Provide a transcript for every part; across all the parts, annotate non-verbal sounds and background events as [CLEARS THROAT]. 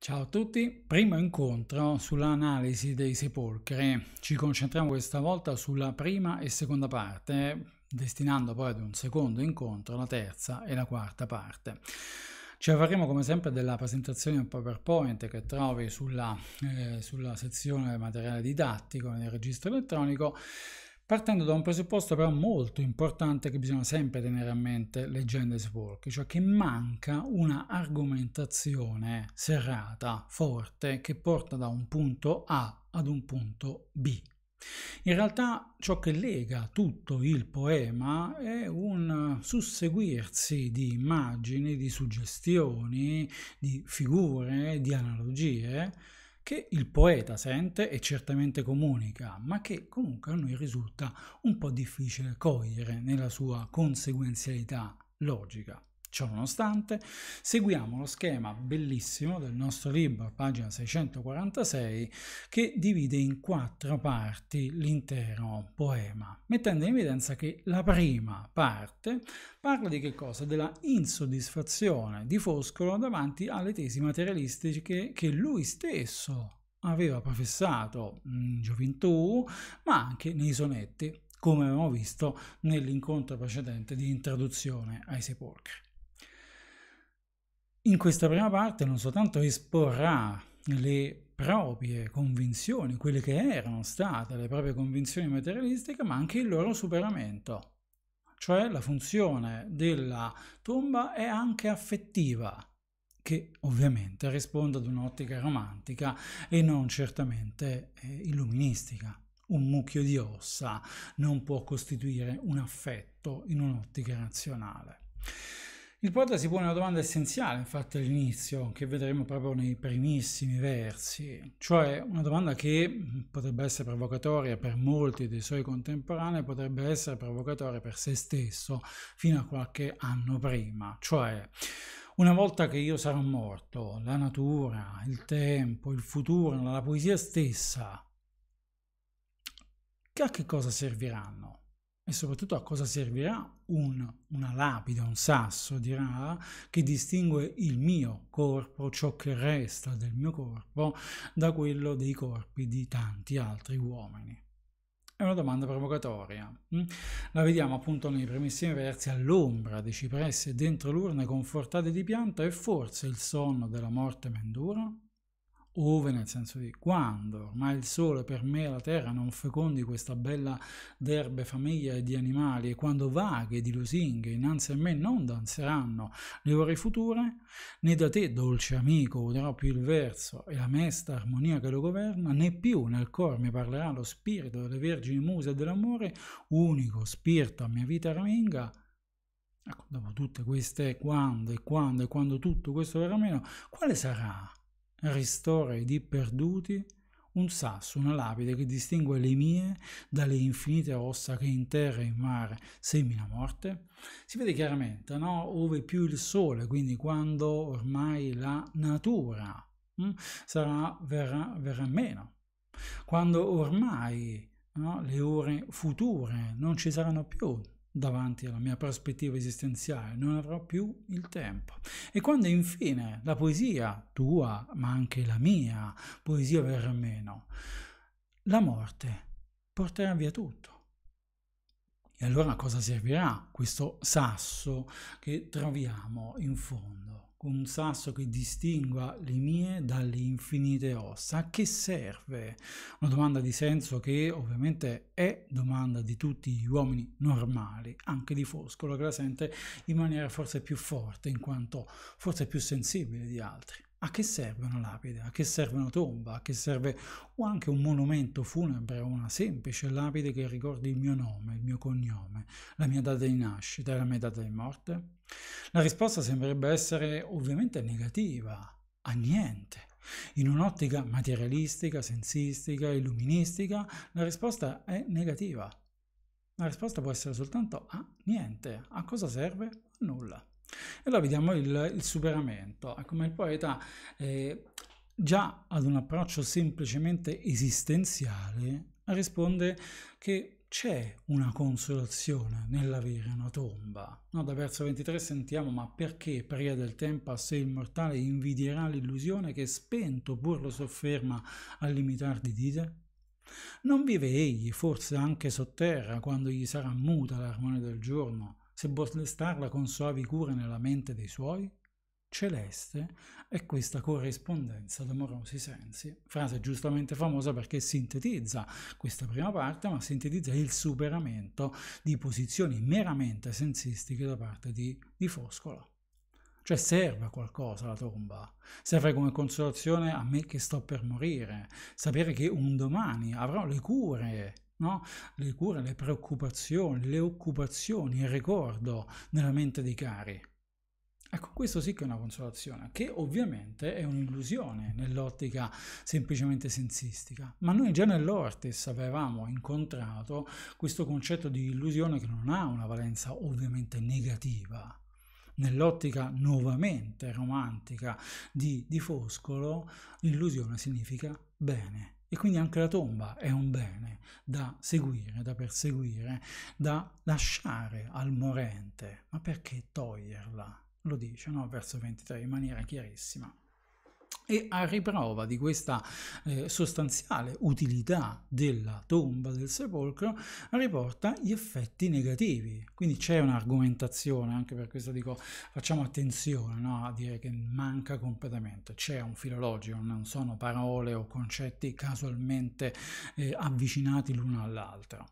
Ciao a tutti, primo incontro sull'analisi dei sepolcri. Ci concentriamo questa volta sulla prima e seconda parte, destinando poi ad un secondo incontro la terza e la quarta parte. Ci avverremo come sempre della presentazione in PowerPoint che trovi sulla, eh, sulla sezione materiale didattico nel registro elettronico partendo da un presupposto però molto importante che bisogna sempre tenere a mente leggendo e Walk, cioè che manca una argomentazione serrata, forte, che porta da un punto A ad un punto B. In realtà ciò che lega tutto il poema è un susseguirsi di immagini, di suggestioni, di figure, di analogie, che il poeta sente e certamente comunica, ma che comunque a noi risulta un po' difficile cogliere nella sua conseguenzialità logica. Ciononostante, seguiamo lo schema bellissimo del nostro libro, pagina 646, che divide in quattro parti l'intero poema, mettendo in evidenza che la prima parte parla di che cosa? Della insoddisfazione di Foscolo davanti alle tesi materialistiche che lui stesso aveva professato in gioventù, ma anche nei sonetti, come abbiamo visto nell'incontro precedente di introduzione ai sepolcri. In questa prima parte non soltanto esporrà le proprie convinzioni, quelle che erano state le proprie convinzioni materialistiche, ma anche il loro superamento. Cioè la funzione della tomba è anche affettiva, che ovviamente risponde ad un'ottica romantica e non certamente eh, illuministica. Un mucchio di ossa non può costituire un affetto in un'ottica razionale. Il poeta si pone una domanda essenziale, infatti, all'inizio, che vedremo proprio nei primissimi versi, cioè una domanda che potrebbe essere provocatoria per molti dei suoi contemporanei, potrebbe essere provocatoria per se stesso fino a qualche anno prima, cioè una volta che io sarò morto, la natura, il tempo, il futuro, la poesia stessa, a che cosa serviranno? E soprattutto a cosa servirà un, una lapide, un sasso, dirà, che distingue il mio corpo, ciò che resta del mio corpo, da quello dei corpi di tanti altri uomini? È una domanda provocatoria. Hm? La vediamo appunto nei primissimi versi all'ombra dei cipressi e dentro l'urna confortate di pianta e forse il sonno della morte mendura? ove nel senso di quando ormai il sole per me e la terra non fecondi questa bella d'erbe famiglia e di animali e quando vaghe di lusinghe innanzi a me non danzeranno le ore future, né da te, dolce amico, udrò più il verso e la mesta armonia che lo governa, né più nel cor mi parlerà lo spirito delle vergini muse e dell'amore, unico spirito a mia vita raminga, Ecco, dopo tutte queste quando e quando e quando tutto questo verrà meno, quale sarà ristora i dì perduti, un sasso, una lapide che distingue le mie dalle infinite ossa che in terra e in mare semina morte, si vede chiaramente, no? Ove più il sole, quindi quando ormai la natura hm, sarà, verrà, verrà meno, quando ormai no, le ore future non ci saranno più, davanti alla mia prospettiva esistenziale, non avrò più il tempo. E quando infine la poesia tua, ma anche la mia, poesia verrà meno, la morte porterà via tutto. E allora a cosa servirà questo sasso che troviamo in fondo? un sasso che distingua le mie dalle infinite ossa. A che serve? Una domanda di senso che ovviamente è domanda di tutti gli uomini normali, anche di Foscolo, che la sente in maniera forse più forte, in quanto forse più sensibile di altri. A che serve una lapide? A che serve una tomba? A che serve o anche un monumento funebre o una semplice lapide che ricordi il mio nome, il mio cognome, la mia data di nascita e la mia data di morte? La risposta sembrerebbe essere ovviamente negativa, a niente. In un'ottica materialistica, sensistica, illuministica, la risposta è negativa. La risposta può essere soltanto a niente. A cosa serve? A nulla. E là vediamo il, il superamento, come ecco, il poeta eh, già ad un approccio semplicemente esistenziale risponde che c'è una consolazione nell'avere una tomba. No, da verso 23 sentiamo ma perché pria del tempo a sé il mortale invidierà l'illusione che spento pur lo sofferma a limitar di dite? Non vive egli forse anche sotterra quando gli sarà muta l'armonia del giorno se Bosnestarla con soavi cure nella mente dei suoi? Celeste è questa corrispondenza d'amorosi sensi, frase giustamente famosa perché sintetizza questa prima parte, ma sintetizza il superamento di posizioni meramente sensistiche da parte di, di Foscola. Cioè serve a qualcosa la tomba, serve come consolazione a me che sto per morire, sapere che un domani avrò le cure no? le cure, le preoccupazioni, le occupazioni, il ricordo nella mente dei cari. Ecco, questo sì che è una consolazione, che ovviamente è un'illusione nell'ottica semplicemente sensistica, ma noi già nell'Ortis avevamo incontrato questo concetto di illusione che non ha una valenza ovviamente negativa. Nell'ottica nuovamente romantica di, di Foscolo, l'illusione significa bene, e quindi anche la tomba è un bene da seguire, da perseguire, da lasciare al morente. Ma perché toglierla? Lo dice no? verso 23 in maniera chiarissima. E a riprova di questa eh, sostanziale utilità della tomba, del sepolcro, riporta gli effetti negativi. Quindi c'è un'argomentazione, anche per questo dico facciamo attenzione no? a dire che manca completamente. C'è un filologico, non sono parole o concetti casualmente eh, avvicinati l'uno all'altro.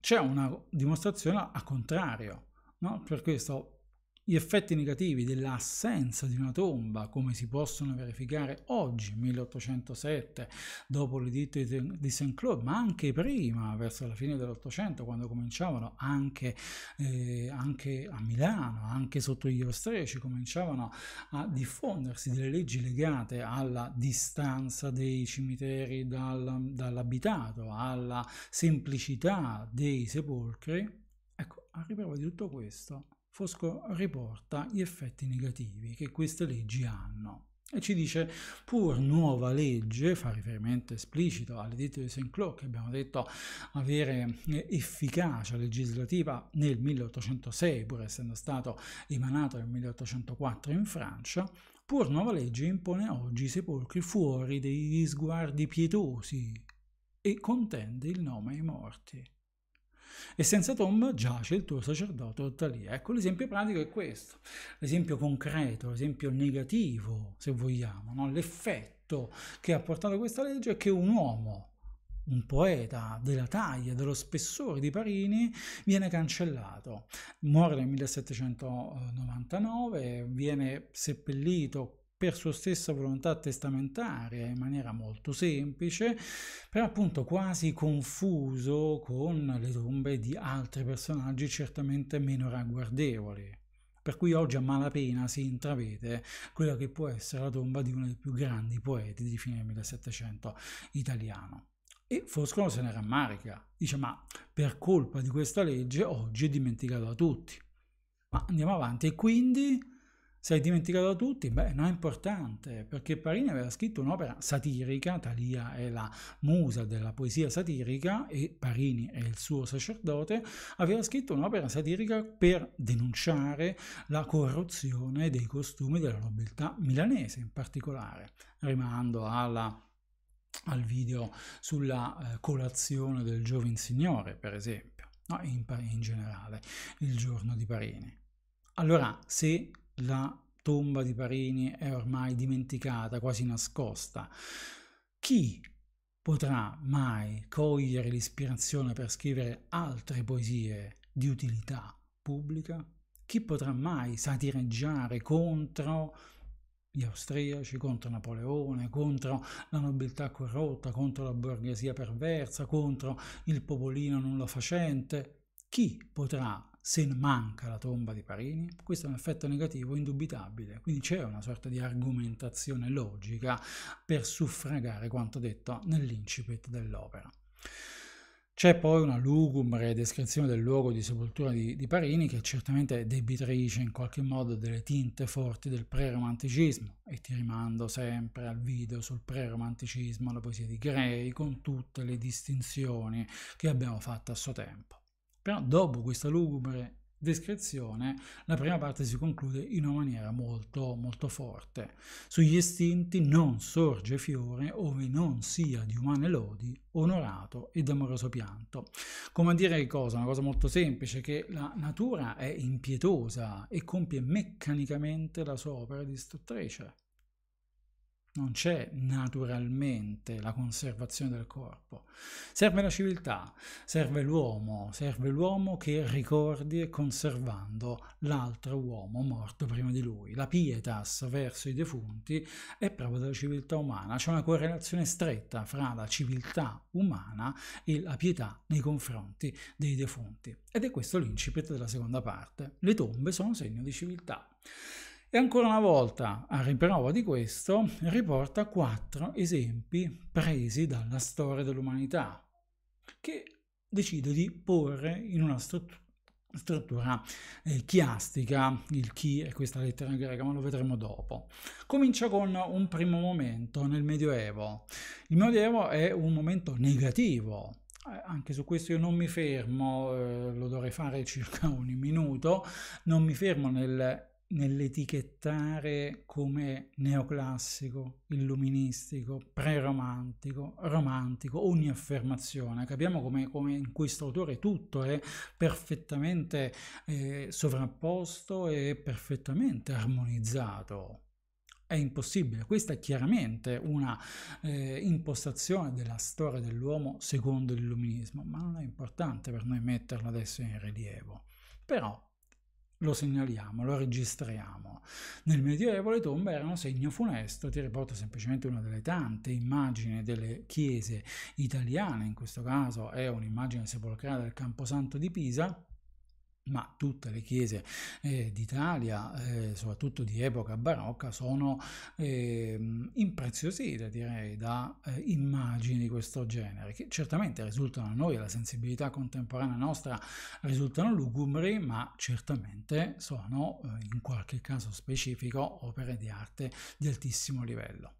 C'è una dimostrazione a contrario, no? per questo gli effetti negativi dell'assenza di una tomba, come si possono verificare oggi, 1807, dopo l'editto di St. Claude, ma anche prima, verso la fine dell'Ottocento, quando cominciavano anche, eh, anche, a Milano, anche sotto gli austriaci, cominciavano a diffondersi delle leggi legate alla distanza dei cimiteri dal, dall'abitato, alla semplicità dei sepolcri. Ecco, a riprova di tutto questo, Fosco riporta gli effetti negativi che queste leggi hanno e ci dice pur nuova legge, fa riferimento esplicito alle all'editto di St. Claude che abbiamo detto avere eh, efficacia legislativa nel 1806 pur essendo stato emanato nel 1804 in Francia, pur nuova legge impone oggi i sepolcri fuori dei sguardi pietosi e contende il nome ai morti e senza tomba giace il tuo sacerdote tuttavia. Ecco, l'esempio pratico è questo, l'esempio concreto, l'esempio negativo, se vogliamo, no? l'effetto che ha portato questa legge è che un uomo, un poeta della taglia, dello spessore di Parini, viene cancellato. Muore nel 1799, viene seppellito per sua stessa volontà testamentaria in maniera molto semplice, però appunto quasi confuso con le tombe di altri personaggi certamente meno ragguardevoli. Per cui oggi a malapena si intravede quella che può essere la tomba di uno dei più grandi poeti di fine 1700 italiano. E Foscolo se ne rammarica, dice ma per colpa di questa legge oggi è dimenticato da tutti. Ma andiamo avanti e quindi sei dimenticato da tutti? Beh, non è importante, perché Parini aveva scritto un'opera satirica, Talia è la musa della poesia satirica e Parini è il suo sacerdote, aveva scritto un'opera satirica per denunciare la corruzione dei costumi della nobiltà milanese in particolare, rimando alla al video sulla eh, colazione del giovane signore, per esempio, no? in, in generale, il giorno di Parini. Allora, se la tomba di Parini è ormai dimenticata, quasi nascosta. Chi potrà mai cogliere l'ispirazione per scrivere altre poesie di utilità pubblica? Chi potrà mai satireggiare contro gli austriaci, contro Napoleone, contro la nobiltà corrotta, contro la borghesia perversa, contro il popolino nulla facente? Chi potrà se manca la tomba di Parini, questo è un effetto negativo indubitabile, quindi c'è una sorta di argomentazione logica per suffragare quanto detto nell'incipit dell'opera. C'è poi una lugubre descrizione del luogo di sepoltura di, di Parini che è certamente è debitrice in qualche modo delle tinte forti del preromanticismo e ti rimando sempre al video sul preromanticismo, la poesia di Gray, con tutte le distinzioni che abbiamo fatto a suo tempo. Però dopo questa lugubre descrizione, la prima parte si conclude in una maniera molto molto forte. Sugli estinti non sorge fiore ove non sia di umane lodi onorato ed amoroso pianto. Come a dire che cosa? Una cosa molto semplice, che la natura è impietosa e compie meccanicamente la sua opera distruttrice non c'è naturalmente la conservazione del corpo. Serve la civiltà, serve l'uomo, serve l'uomo che ricordi conservando l'altro uomo morto prima di lui. La pietas verso i defunti è proprio della civiltà umana, c'è una correlazione stretta fra la civiltà umana e la pietà nei confronti dei defunti. Ed è questo l'incipit della seconda parte. Le tombe sono segno di civiltà. E ancora una volta, a riprova di questo, riporta quattro esempi presi dalla storia dell'umanità, che decido di porre in una struttura struttura eh, chiastica, il chi è questa lettera greca, ma lo vedremo dopo. Comincia con un primo momento nel Medioevo. Il Medioevo è un momento negativo. Eh, anche su questo io non mi fermo, eh, lo dovrei fare circa un minuto, non mi fermo nel nell'etichettare come neoclassico, illuministico, preromantico, romantico, ogni affermazione. Capiamo come, come in questo autore tutto è perfettamente eh, sovrapposto e perfettamente armonizzato. È impossibile, questa è chiaramente una eh, impostazione della storia dell'uomo secondo l'illuminismo, ma non è importante per noi metterla adesso in rilievo. Però lo segnaliamo, lo registriamo. Nel Medioevo le tombe erano segno funesto, ti riporto semplicemente una delle tante immagini delle chiese italiane, in questo caso è un'immagine sepolcrale del Camposanto di Pisa, ma tutte le chiese eh, d'Italia, eh, soprattutto di epoca barocca, sono eh, impreziosite, direi, da eh, immagini di questo genere, che certamente risultano a noi, alla sensibilità contemporanea nostra, risultano lugubri, ma certamente sono, eh, in qualche caso specifico, opere di arte di altissimo livello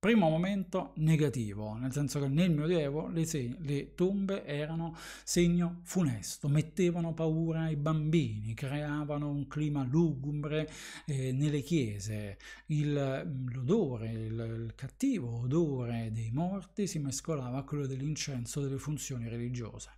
primo momento negativo, nel senso che nel Medioevo le, le, tombe erano segno funesto, mettevano paura ai bambini, creavano un clima lugubre eh, nelle chiese, mm, l'odore, il, il, il, cattivo odore dei morti si mescolava a quello dell'incenso delle funzioni religiose.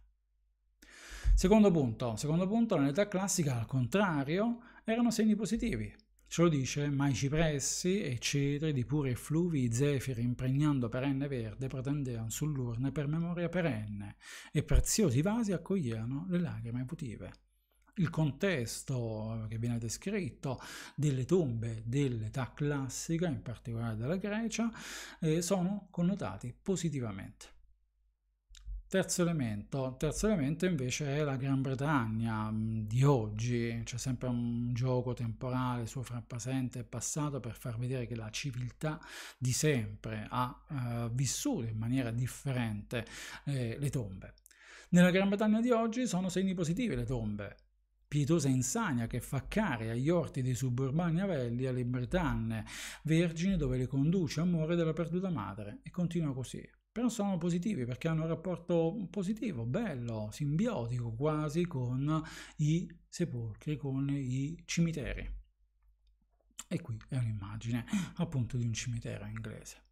Secondo punto, secondo punto, nell'età classica al contrario erano segni positivi Ce lo dice i cipressi e cedri di puri effluvi zefiri impregnando perenne verde pretendean sull'urne per memoria perenne e preziosi vasi accoglievano le lacrime putive. il contesto che viene descritto delle tombe dell'età classica, in particolare della Grecia, eh, sono connotati positivamente. Terzo elemento. Terzo elemento invece è la Gran Bretagna mm, di oggi, c'è sempre un gioco temporale suo fra presente e passato per far vedere che la civiltà di sempre ha eh, vissuto in maniera differente eh, le tombe. Nella Gran Bretagna di oggi sono segni positivi le tombe, pietosa insania che fa care agli orti dei suburbani avelli alle Britanne, vergini dove le conduce amore della perduta madre, e continua così però sono positivi perché hanno un rapporto positivo, bello, simbiotico quasi con i sepolcri, con i cimiteri. E qui è un'immagine appunto di un cimitero inglese.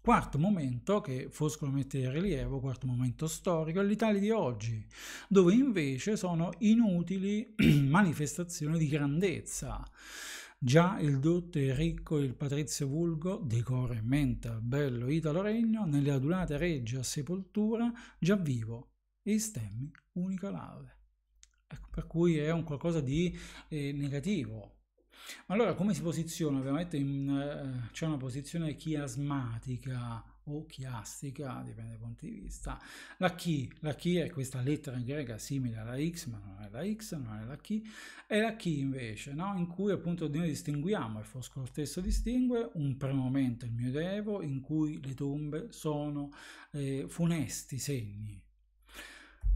Quarto momento che Foscolo mette in rilievo, quarto momento storico, è l'Italia di oggi, dove invece sono inutili [CLEARS THROAT] manifestazioni di grandezza. Già il dotte ricco il patrizio vulgo, decore e menta, bello Italo regno, nelle adulate regge a sepoltura, già vivo, e i stemmi unica lave. Ecco, per cui è un qualcosa di eh, negativo, ma allora come si posiziona? Ovviamente eh, c'è una posizione chiasmatica, o chiastica, dipende dal punto di vista. La chi, la chi è questa lettera in greca simile alla x, ma non è la x, non è la chi, è la chi invece, no? in cui appunto noi distinguiamo, e Foscolo stesso distingue, un premomento il medioevo in cui le tombe sono eh, funesti segni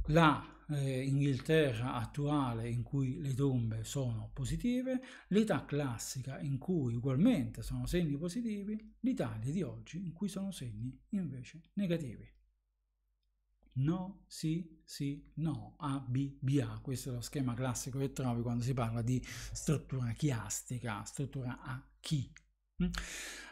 la eh, Inghilterra attuale in cui le tombe sono positive, l'età classica in cui ugualmente sono segni positivi, l'Italia di oggi in cui sono segni invece negativi. No, sì, sì, no, A, B, B, A. Questo è lo schema classico che trovi quando si parla di struttura chiastica, struttura a chi.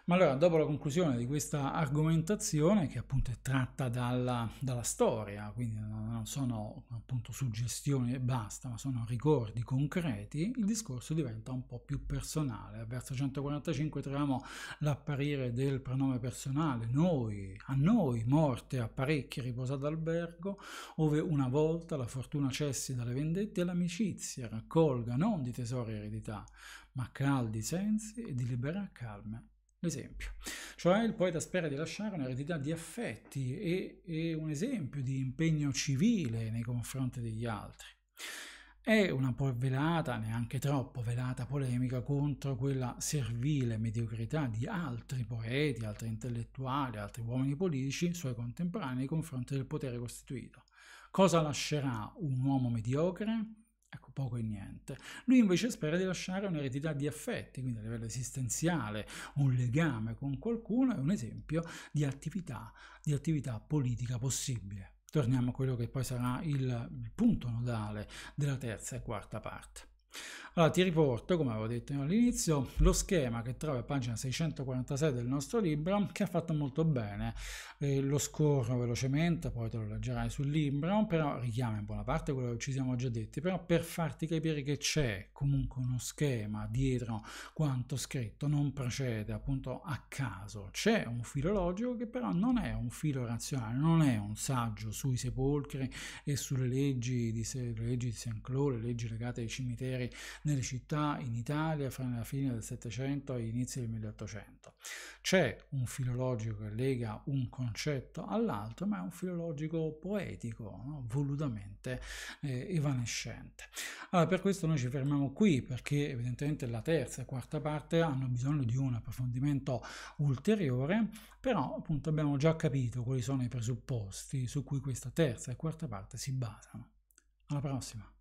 Ma allora, dopo la conclusione di questa argomentazione, che appunto è tratta dalla, dalla storia, quindi non sono appunto suggestioni e basta, ma sono ricordi concreti, il discorso diventa un po' più personale. Al verso 145 troviamo l'apparire del pronome personale, noi, a noi, morte, apparecchi, riposato albergo, ove una volta la fortuna cessi dalle vendette e l'amicizia raccolga non di tesori eredità, ma caldi sensi e di libera calma L'esempio. Cioè il poeta spera di lasciare un'eredità di affetti e, e un esempio di impegno civile nei confronti degli altri. È una poi velata, neanche troppo velata, polemica contro quella servile mediocrità di altri poeti, altri intellettuali, altri uomini politici, suoi contemporanei nei confronti del potere costituito. Cosa lascerà un uomo mediocre? poco e niente. Lui invece spera di lasciare un'eredità di affetti, quindi a livello esistenziale, un legame con qualcuno è un esempio di attività, di attività politica possibile. Torniamo a quello che poi sarà il, il punto nodale della terza e quarta parte. Allora, ti riporto, come avevo detto all'inizio, lo schema che trovi a pagina 646 del nostro libro, che ha fatto molto bene. Eh, lo scorro velocemente, poi te lo leggerai sul libro, però richiama in buona parte quello che ci siamo già detti, però per farti capire che c'è comunque uno schema dietro quanto scritto, non procede appunto a caso. C'è un filo logico che però non è un filo razionale, non è un saggio sui sepolcri e sulle leggi di, le di St. Claude, le leggi legate ai cimiteri popolari nelle città in Italia fra la fine del Settecento e gli del 1800. C'è un filologico che lega un concetto all'altro, ma è un filologico poetico, no? volutamente eh, evanescente. Allora, per questo noi ci fermiamo qui, perché evidentemente la terza e quarta parte hanno bisogno di un approfondimento ulteriore, però appunto abbiamo già capito quali sono i presupposti su cui questa terza e quarta parte si basano. Alla prossima!